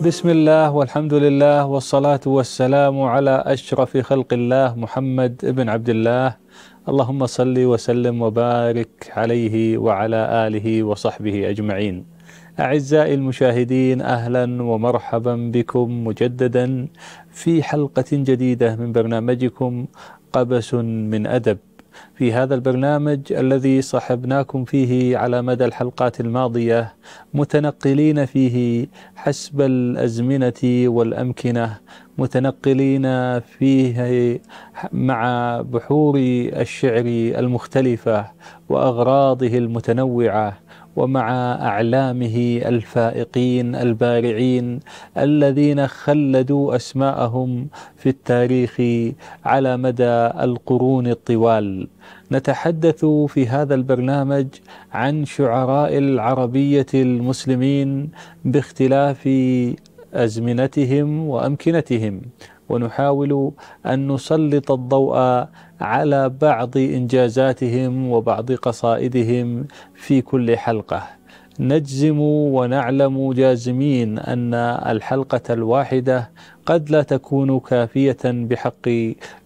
بسم الله والحمد لله والصلاة والسلام على أشرف خلق الله محمد بن عبد الله اللهم صل وسلم وبارك عليه وعلى آله وصحبه أجمعين أعزائي المشاهدين أهلا ومرحبا بكم مجددا في حلقة جديدة من برنامجكم قبس من أدب في هذا البرنامج الذي صحبناكم فيه على مدى الحلقات الماضيه متنقلين فيه حسب الازمنه والامكنه متنقلين فيه مع بحور الشعر المختلفه واغراضه المتنوعه ومع أعلامه الفائقين البارعين الذين خلدوا أسماءهم في التاريخ على مدى القرون الطوال نتحدث في هذا البرنامج عن شعراء العربية المسلمين باختلاف أزمنتهم وأمكنتهم ونحاول أن نسلط الضوء على بعض انجازاتهم وبعض قصائدهم في كل حلقه نجزم ونعلم جازمين ان الحلقه الواحده قد لا تكون كافيه بحق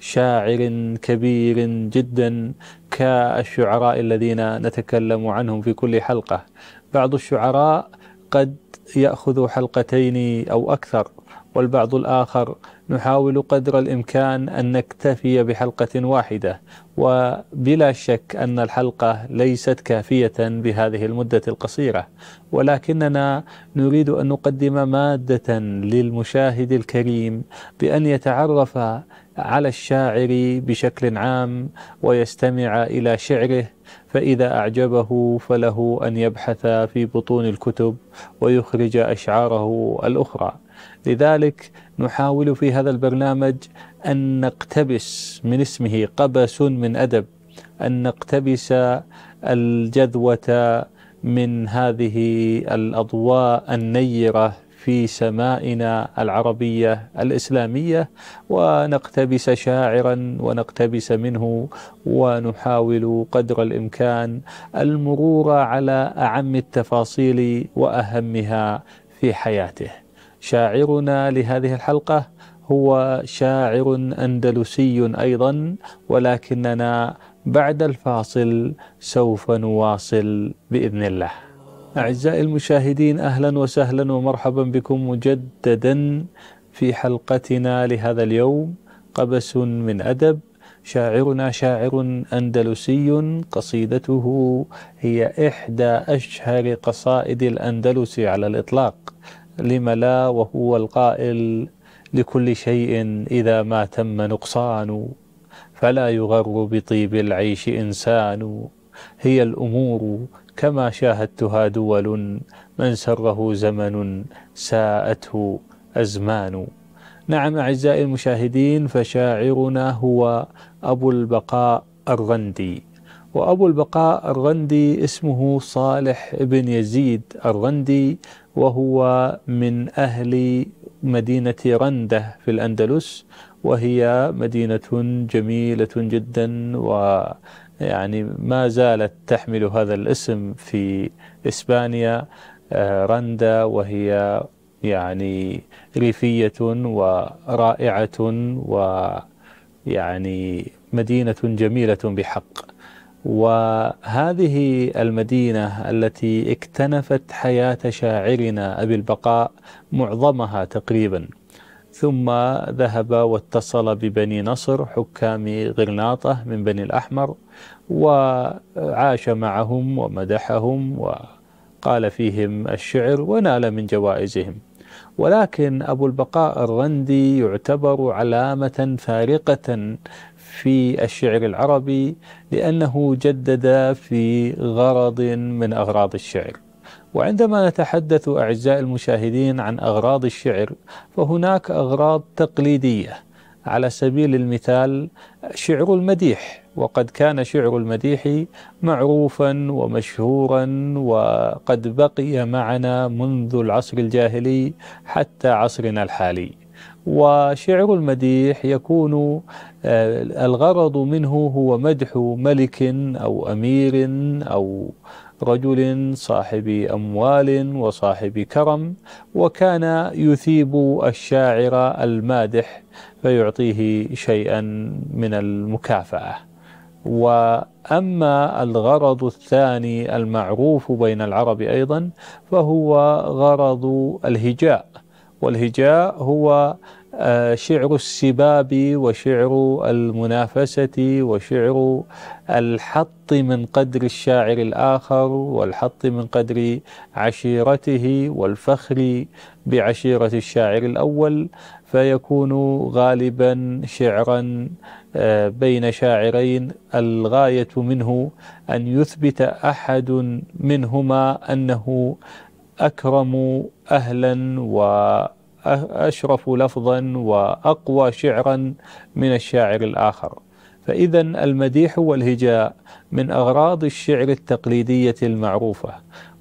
شاعر كبير جدا كالشعراء الذين نتكلم عنهم في كل حلقه بعض الشعراء قد ياخذ حلقتين او اكثر والبعض الآخر نحاول قدر الإمكان أن نكتفي بحلقة واحدة وبلا شك أن الحلقة ليست كافية بهذه المدة القصيرة ولكننا نريد أن نقدم مادة للمشاهد الكريم بأن يتعرف على الشاعر بشكل عام ويستمع إلى شعره فإذا أعجبه فله أن يبحث في بطون الكتب ويخرج أشعاره الأخرى لذلك نحاول في هذا البرنامج أن نقتبس من اسمه قبس من أدب أن نقتبس الجذوة من هذه الأضواء النيرة في سمائنا العربية الإسلامية ونقتبس شاعرا ونقتبس منه ونحاول قدر الإمكان المرور على أعم التفاصيل وأهمها في حياته شاعرنا لهذه الحلقة هو شاعر أندلسي أيضا ولكننا بعد الفاصل سوف نواصل بإذن الله أعزائي المشاهدين أهلا وسهلا ومرحبا بكم مجددا في حلقتنا لهذا اليوم قبس من أدب شاعرنا شاعر أندلسي قصيدته هي إحدى أشهر قصائد الأندلس على الإطلاق لم لا وهو القائل لكل شيء إذا ما تم نقصان فلا يغر بطيب العيش إنسان هي الأمور كما شاهدتها دول من سره زمن ساءته أزمان نعم أعزائي المشاهدين فشاعرنا هو أبو البقاء الرندي وأبو البقاء الرندي اسمه صالح بن يزيد الرندي وهو من أهل مدينة رندة في الأندلس وهي مدينة جميلة جدا ويعني ما زالت تحمل هذا الاسم في إسبانيا آه، رندا وهي يعني ريفية ورائعة ويعني مدينة جميلة بحق وهذه المدينة التي اكتنفت حياة شاعرنا أبي البقاء معظمها تقريبا ثم ذهب واتصل ببني نصر حكام غرناطة من بني الأحمر وعاش معهم ومدحهم وقال فيهم الشعر ونال من جوائزهم ولكن أبو البقاء الرندي يعتبر علامة فارقة في الشعر العربي لأنه جدد في غرض من أغراض الشعر وعندما نتحدث أعزائي المشاهدين عن أغراض الشعر فهناك أغراض تقليدية على سبيل المثال شعر المديح وقد كان شعر المديح معروفا ومشهورا وقد بقي معنا منذ العصر الجاهلي حتى عصرنا الحالي وشعر المديح يكون آه، الغرض منه هو مدح ملك أو أمير أو رجل صاحب أموال وصاحب كرم وكان يثيب الشاعر المادح فيعطيه شيئا من المكافأة وأما الغرض الثاني المعروف بين العرب أيضا فهو غرض الهجاء والهجاء هو آه، شعر السباب وشعر المنافسة وشعر الحط من قدر الشاعر الآخر والحط من قدر عشيرته والفخر بعشيرة الشاعر الأول فيكون غالبا شعرا آه، بين شاعرين الغاية منه أن يثبت أحد منهما أنه أكرم أهلا وأشرف لفظا وأقوى شعرا من الشاعر الآخر فإذا المديح والهجاء من أغراض الشعر التقليدية المعروفة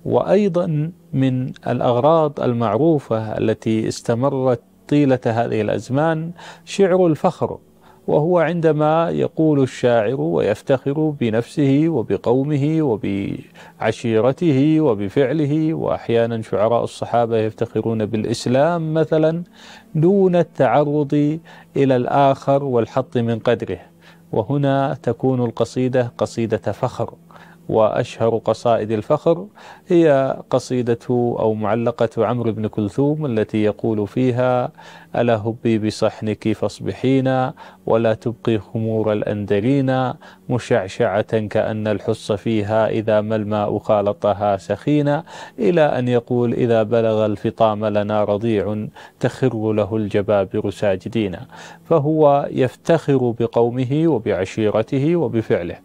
وأيضا من الأغراض المعروفة التي استمرت طيلة هذه الأزمان شعر الفخر وهو عندما يقول الشاعر ويفتخر بنفسه وبقومه وبعشيرته وبفعله واحيانا شعراء الصحابه يفتخرون بالاسلام مثلا دون التعرض الى الاخر والحط من قدره وهنا تكون القصيده قصيده فخر وأشهر قصائد الفخر هي قصيدة أو معلقة عمرو بن كلثوم التي يقول فيها ألا هبي بصحنك فاصبحينا ولا تبقي خمور الأندلينا مشعشعة كأن الحص فيها إذا ما الماء خالطها سخينا إلى أن يقول إذا بلغ الفطام لنا رضيع تخر له الجبابر ساجدينا فهو يفتخر بقومه وبعشيرته وبفعله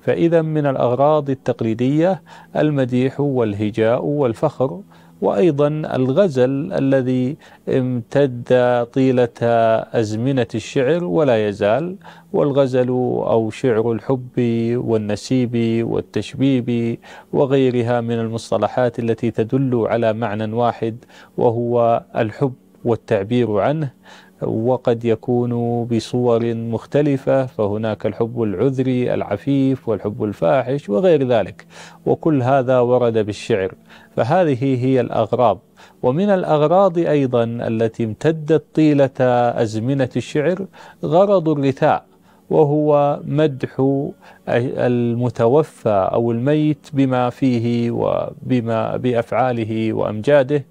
فإذا من الأغراض التقليدية المديح والهجاء والفخر وأيضا الغزل الذي امتد طيلة أزمنة الشعر ولا يزال والغزل أو شعر الحب والنسيب والتشبيب وغيرها من المصطلحات التي تدل على معنى واحد وهو الحب والتعبير عنه وقد يكون بصور مختلفة فهناك الحب العذري العفيف والحب الفاحش وغير ذلك وكل هذا ورد بالشعر فهذه هي الأغراض ومن الأغراض أيضا التي امتدت طيلة أزمنة الشعر غرض الرثاء وهو مدح المتوفى او الميت بما فيه وبما بافعاله وامجاده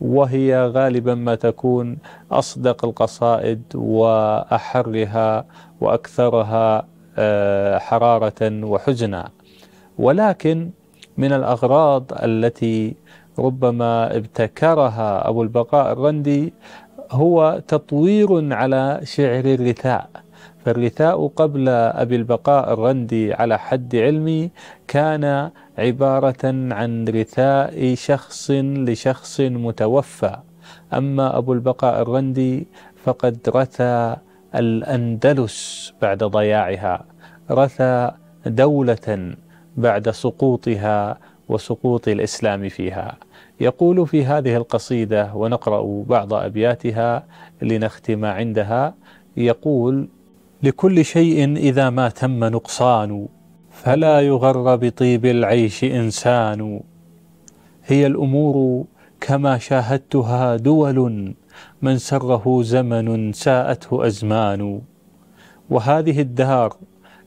وهي غالبا ما تكون أصدق القصائد وأحرها وأكثرها آه، حرارة وحزنا ولكن من الأغراض التي ربما ابتكرها أبو البقاء الرندي هو تطوير على شعر الرثاء فالرثاء قبل أبي البقاء الرندي على حد علمي كان عبارة عن رثاء شخص لشخص متوفى أما أبو البقاء الرندي فقد رثى الأندلس بعد ضياعها رثى دولة بعد سقوطها وسقوط الإسلام فيها يقول في هذه القصيدة ونقرأ بعض أبياتها لنختم عندها يقول لكل شيء إذا ما تم نقصان فلا يغر بطيب العيش إنسان هي الأمور كما شاهدتها دول من سره زمن ساءته أزمان وهذه الدار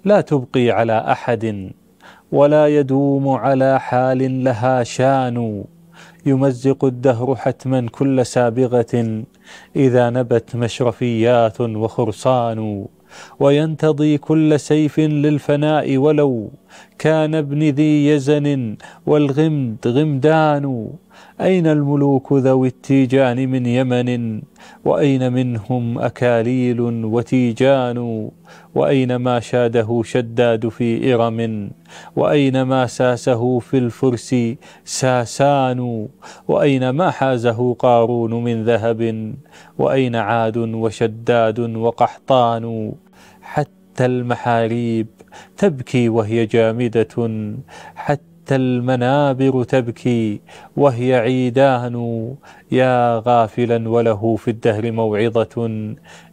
لا تبقي على أحد ولا يدوم على حال لها شان يمزق الدهر حتما كل سابغة إذا نبت مشرفيات وخرصان وينتضي كل سيف للفناء ولو كان ابن ذي يزن والغمد غمدان أين الملوك ذوي التيجان من يمن وأين منهم أكاليل وتيجان وأين ما شاده شداد في إرم وأين ما ساسه في الفرس ساسان وأين ما حازه قارون من ذهب وأين عاد وشداد وقحطان حتى حتى المحاريب تبكي وهي جامدة حتى المنابر تبكي وهي عيدان يا غافلا وله في الدهر موعظة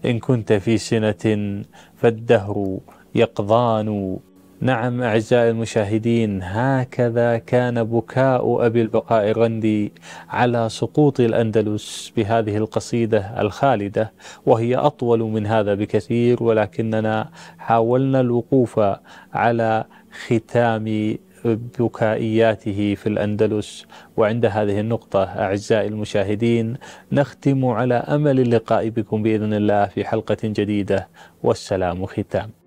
إن كنت في سنة فالدهر يقضان نعم أعزائي المشاهدين هكذا كان بكاء أبي البقاء الرندي على سقوط الأندلس بهذه القصيدة الخالدة وهي أطول من هذا بكثير ولكننا حاولنا الوقوف على ختام بكائياته في الأندلس وعند هذه النقطة أعزائي المشاهدين نختم على أمل اللقاء بكم بإذن الله في حلقة جديدة والسلام ختام